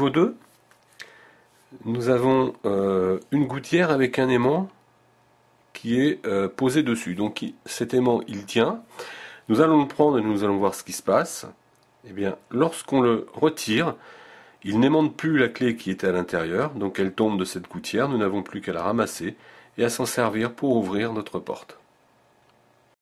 Niveau deux, nous avons euh, une gouttière avec un aimant qui est euh, posé dessus. Donc cet aimant, il tient. Nous allons le prendre et nous allons voir ce qui se passe. et eh bien, lorsqu'on le retire, il n'aimante plus la clé qui était à l'intérieur, donc elle tombe de cette gouttière, nous n'avons plus qu'à la ramasser et à s'en servir pour ouvrir notre porte.